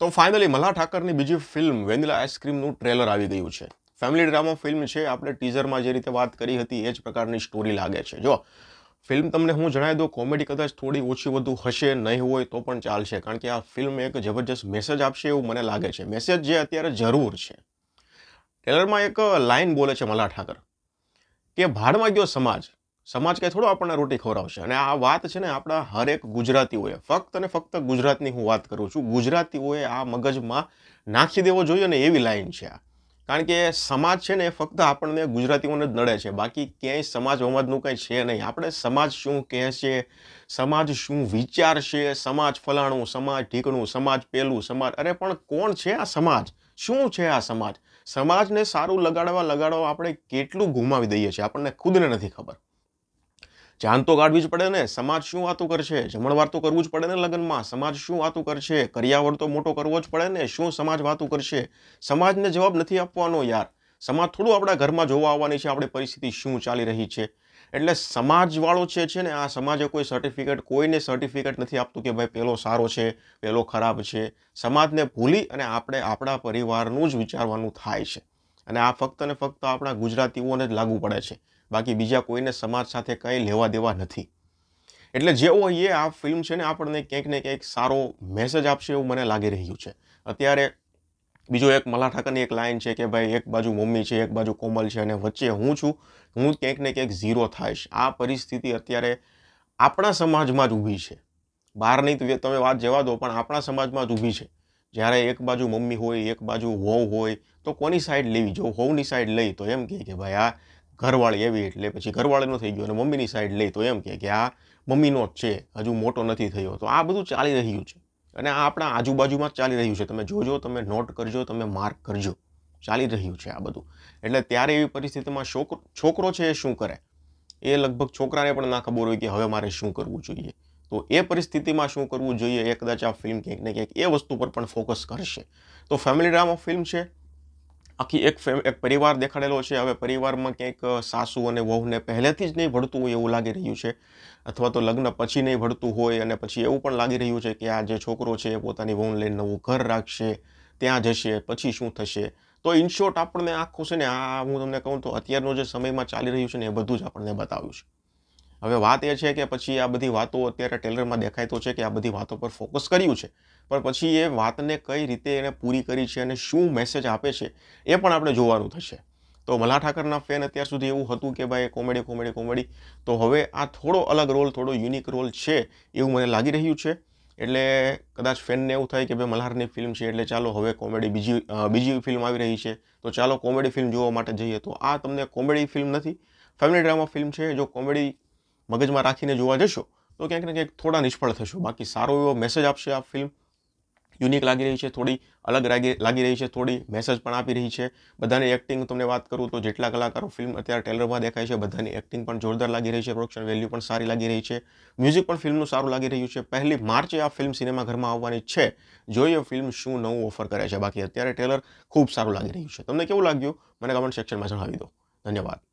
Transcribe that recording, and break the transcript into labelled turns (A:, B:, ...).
A: તો ફાઇનલી મલ્હાર ઠાકરની બીજી film vanilla આઈસ્ક્રીમનું trailer આવી ગયું છે ફેમિલી ડ્રામા ફિલ્મ છે આપણે ટીઝરમાં જે રીતે વાત કરી હતી એ જ પ્રકારની સ્ટોરી લાગે છે જો ફિલ્મ તમને હું જણાવી દઉં કોમેડી કદાચ થોડી ઓછી વધુ હશે નહીં હોય તો પણ ચાલશે કારણ કે આ ફિલ્મ એક જબરજસ્ત મેસેજ આપશે એવું મને લાગે છે મેસેજ જે અત્યારે જરૂર છે ટ્રેલરમાં એક લાઇન બોલે છે મલ્હાર ઠાકર કે ભાડમાં ગયો સમાજ સમાજ કંઈ થોડો આપણને રોટી ખવડાવશે અને આ વાત છે ને આપણા હરેક ગુજરાતીઓએ ફક્ત અને ફક્ત ગુજરાતની હું વાત કરું છું ગુજરાતીઓએ આ મગજમાં નાખી દેવો જોઈએ ને એવી લાઈન છે આ કારણ કે સમાજ છે ને એ ફક્ત આપણને ગુજરાતીઓને જ નડે છે બાકી ક્યાંય સમાજ વમાજનું કંઈ છે નહીં આપણે સમાજ શું કહે છે સમાજ શું વિચારશે સમાજ ફલાણું સમાજ ઢીકણું સમાજ પેલું સમાજ અરે પણ કોણ છે આ સમાજ શું છે આ સમાજ સમાજને સારું લગાડવા લગાડવા આપણે કેટલું ગુમાવી દઈએ છીએ આપણને ખુદને નથી ખબર જાન તો કાઢવી જ પડે ને સમાજ શું વાતું કરશે જમણવાર તો કરવું જ પડે ને લગ્નમાં સમાજ શું વાતું કરશે કરિયાવર તો મોટો કરવો જ પડે ને શું સમાજ વાતું કરશે સમાજને જવાબ નથી આપવાનો યાર સમાજ થોડું આપણા ઘરમાં જોવા આવવાની છે આપણે પરિસ્થિતિ શું ચાલી રહી છે એટલે સમાજવાળો છે છે ને આ સમાજે કોઈ સર્ટિફિકેટ કોઈને સર્ટિફિકેટ નથી આપતું કે ભાઈ પેલો સારો છે પેલો ખરાબ છે સમાજને ભૂલી અને આપણે આપણા પરિવારનું જ વિચારવાનું થાય છે અને આ ફક્ત ને ફક્ત આપણા ગુજરાતીઓને જ લાગુ પડે છે બાકી બીજા કોઈને સમાજ સાથે કંઈ લેવા દેવા નથી એટલે જેવો એ આ ફિલ્મ છે ને આપણને ક્યાંક ને ક્યાંક સારો મેસેજ આપશે એવું મને લાગી રહ્યું છે અત્યારે બીજો એક મલા ઠાકરની એક લાઇન છે કે ભાઈ એક બાજુ મમ્મી છે એક બાજુ કોમલ છે અને વચ્ચે હું છું હું ક્યાંક ને ક્યાંક ઝીરો થાઈશ આ પરિસ્થિતિ અત્યારે આપણા સમાજમાં જ ઊભી છે બહારની તમે વાત જવા દો પણ આપણા સમાજમાં જ ઊભી છે જ્યારે એક બાજુ મમ્મી હોય એક બાજુ વહુ હોય તો કોની સાઈડ લેવી જો વહુની સાઈડ લઈ તો એમ કહે કે ભાઈ આ ઘરવાળી એવી એટલે પછી ઘરવાળીનો થઈ ગયો અને મમ્મીની સાઈડ લઈ તો એમ કહે કે આ મમ્મીનો જ છે હજુ મોટો નથી થયો તો આ બધું ચાલી રહ્યું છે અને આ આપણા આજુબાજુમાં જ ચાલી રહ્યું છે તમે જોજો તમે નોટ કરજો તમે માર્ક કરજો ચાલી રહ્યું છે આ બધું એટલે ત્યારે એવી પરિસ્થિતિમાં છોકરો છોકરો છે એ શું કરે એ લગભગ છોકરાને પણ ના ખબર હોય કે હવે મારે શું કરવું જોઈએ તો એ પરિસ્થિતિમાં શું કરવું જોઈએ એ કદાચ આ ફિલ્મ ક્યાંક ને ક્યાંક એ વસ્તુ પર પણ ફોકસ કરશે તો ફેમિલી ડ્રામા ફિલ્મ છે આખી એક ફેમ એક પરિવાર દેખાડેલો છે હવે પરિવારમાં ક્યાંક સાસુ અને વહુને પહેલેથી જ નહીં ભળતું હોય એવું લાગી રહ્યું છે અથવા તો લગ્ન પછી નહીં ભળતું હોય અને પછી એવું પણ લાગી રહ્યું છે કે આ જે છોકરો છે એ પોતાની વહુને લઈને નવું ઘર રાખશે ત્યાં જશે પછી શું થશે તો ઇનશોર્ટ આપણને આખું છે ને આ હું તમને કહું તો અત્યારનો જે સમયમાં ચાલી રહ્યું છે ને એ બધું જ આપણને બતાવ્યું છે હવે વાત એ છે કે પછી આ બધી વાતો અત્યારે ટેલરમાં દેખાય તો છે કે આ બધી વાતો પર ફોકસ કર્યું છે પણ પછી એ વાતને કઈ રીતે એને પૂરી કરી છે અને શું મેસેજ આપે છે એ પણ આપણે જોવાનું થશે તો મલા ઠાકરના ફેન અત્યાર સુધી એવું હતું કે ભાઈ કોમેડી કોમેડી કોમેડી તો હવે આ થોડો અલગ રોલ થોડો યુનિક રોલ છે એવું મને લાગી રહ્યું છે એટલે કદાચ ફેનને એવું થાય કે ભાઈ મલ્હારની ફિલ્મ છે એટલે ચાલો હવે કોમેડી બીજી બીજી ફિલ્મ આવી રહી છે તો ચાલો કોમેડી ફિલ્મ જોવા માટે જઈએ તો આ તમને કોમેડી ફિલ્મ નથી ફેમિલી ડ્રામા ફિલ્મ છે જો કોમેડી મગજમાં રાખીને જોવા જશો તો ક્યાંક ને ક્યાંક થોડા નિષ્ફળ થશો બાકી સારો એવો મેસેજ આપશે આ ફિલ્મ યુનિક લાગી રહી છે થોડી અલગ લાગી રહી છે થોડી મેસેજ પણ આપી રહી છે બધાની એક્ટિંગ તમને વાત કરું તો જેટલા કલાકારો ફિલ્મ અત્યારે ટેલરમાં દેખાય છે બધાની એક્ટિંગ પણ જોરદાર લાગી રહી છે પ્રોડક્શન વેલ્યુ પણ સારી લાગી રહી છે મ્યુઝિક પણ ફિલ્મનું સારું લાગી રહ્યું છે પહેલી માર્ચે આ ફિલ્મ સિનેમાઘરમાં આવવાની છે જોઈએ ફિલ્મ શું નવું ઓફર કરે છે બાકી અત્યારે ટેલર ખૂબ સારું લાગી રહ્યું છે તમને કેવું લાગ્યું મને કમેન્ટ સેક્શનમાં જણાવી દો ધન્યવાદ